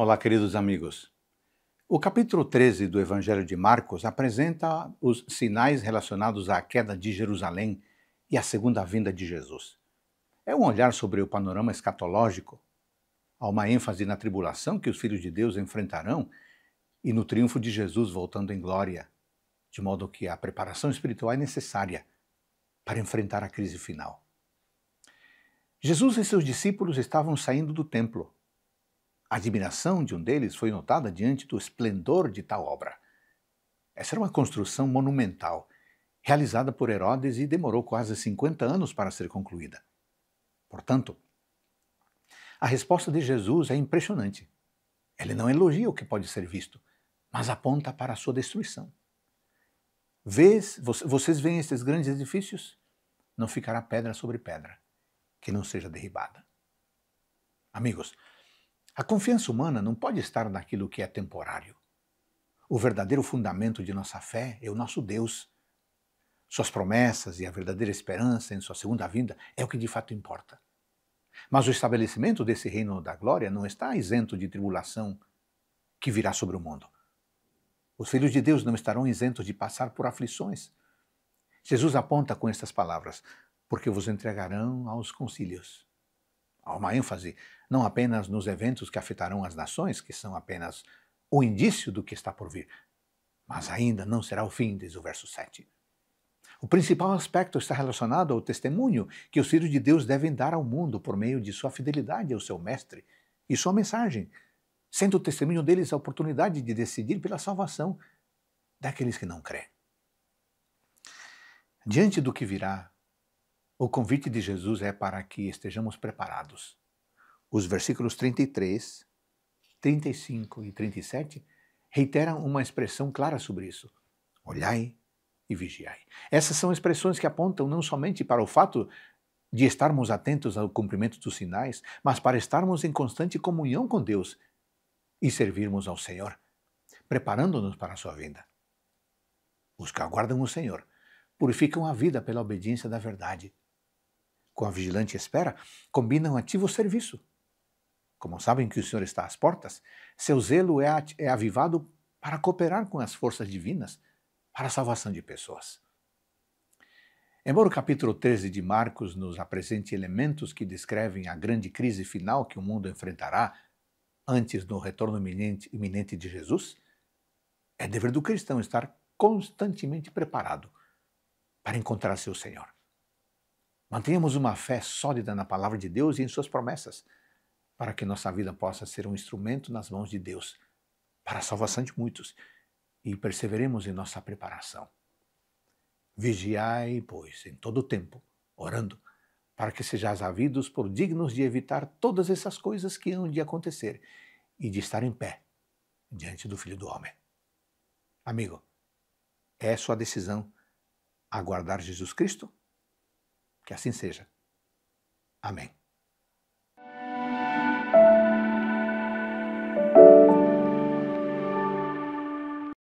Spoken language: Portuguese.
Olá, queridos amigos. O capítulo 13 do Evangelho de Marcos apresenta os sinais relacionados à queda de Jerusalém e à segunda vinda de Jesus. É um olhar sobre o panorama escatológico. Há uma ênfase na tribulação que os filhos de Deus enfrentarão e no triunfo de Jesus voltando em glória, de modo que a preparação espiritual é necessária para enfrentar a crise final. Jesus e seus discípulos estavam saindo do templo a admiração de um deles foi notada diante do esplendor de tal obra. Essa era uma construção monumental, realizada por Herodes e demorou quase 50 anos para ser concluída. Portanto, a resposta de Jesus é impressionante. Ele não elogia o que pode ser visto, mas aponta para a sua destruição. Vês, vocês veem esses grandes edifícios? Não ficará pedra sobre pedra que não seja derribada. Amigos, a confiança humana não pode estar naquilo que é temporário. O verdadeiro fundamento de nossa fé é o nosso Deus. Suas promessas e a verdadeira esperança em sua segunda vinda é o que de fato importa. Mas o estabelecimento desse reino da glória não está isento de tribulação que virá sobre o mundo. Os filhos de Deus não estarão isentos de passar por aflições. Jesus aponta com estas palavras: porque vos entregarão aos concílios Há uma ênfase não apenas nos eventos que afetarão as nações, que são apenas o indício do que está por vir, mas ainda não será o fim, diz o verso 7. O principal aspecto está relacionado ao testemunho que os filhos de Deus devem dar ao mundo por meio de sua fidelidade ao seu Mestre e sua mensagem, sendo o testemunho deles a oportunidade de decidir pela salvação daqueles que não crêem. Diante do que virá, o convite de Jesus é para que estejamos preparados. Os versículos 33, 35 e 37 reiteram uma expressão clara sobre isso. Olhai e vigiai. Essas são expressões que apontam não somente para o fato de estarmos atentos ao cumprimento dos sinais, mas para estarmos em constante comunhão com Deus e servirmos ao Senhor, preparando-nos para a sua vinda. Os que aguardam o Senhor purificam a vida pela obediência da verdade com a vigilante espera, combinam ativo serviço. Como sabem que o Senhor está às portas, seu zelo é, é avivado para cooperar com as forças divinas para a salvação de pessoas. Embora o capítulo 13 de Marcos nos apresente elementos que descrevem a grande crise final que o mundo enfrentará antes do retorno iminente, iminente de Jesus, é dever do cristão estar constantemente preparado para encontrar seu Senhor. Mantenhamos uma fé sólida na palavra de Deus e em suas promessas, para que nossa vida possa ser um instrumento nas mãos de Deus para a salvação de muitos e perseveremos em nossa preparação. Vigiai, pois, em todo o tempo, orando, para que sejais havidos por dignos de evitar todas essas coisas que hão de acontecer e de estar em pé diante do Filho do Homem. Amigo, é sua decisão aguardar Jesus Cristo que assim seja. Amém.